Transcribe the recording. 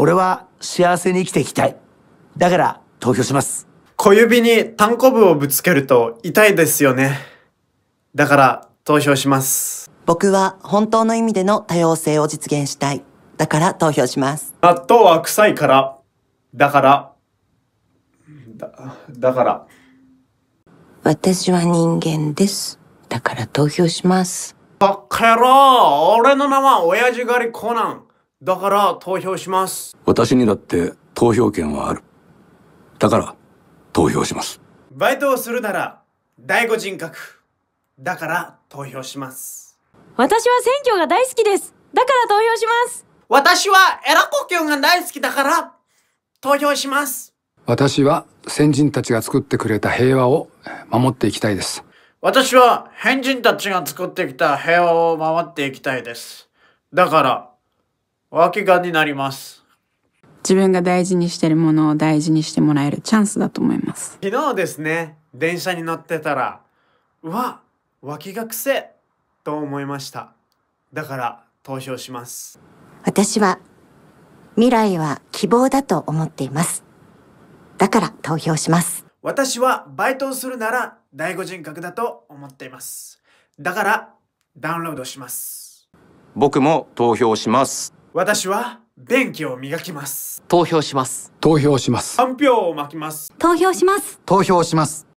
俺は幸せに生きていきたい。だから投票します。小指に単行部をぶつけると痛いですよね。だから投票します。僕は本当の意味での多様性を実現したい。だから投票します。納豆は臭いから。だから。だ、だから。私は人間です。だから投票します。ばっかやろ俺の名は親父狩りコナン。だから投票します私にだって投票権はあるだから投票しますバイトをするなら第五人格だから投票します私は選挙が大好きですだから投票します私はエラ呼吸が大好きだから投票します私は先人たちが作ってくれた平和を守っていきたいです私は変人たちが作ってきた平和を守っていきたいですだからわけがになります。自分が大事にしてるものを大事にしてもらえるチャンスだと思います。昨日ですね、電車に乗ってたら、うわ、脇が癖と思いました。だから投票します。私は未来は希望だと思っています。だから投票します。私はバイトをするなら第五人格だと思っています。だからダウンロードします。僕も投票します。私は便器を磨きます投票します投票します半票を巻きます投票します投票します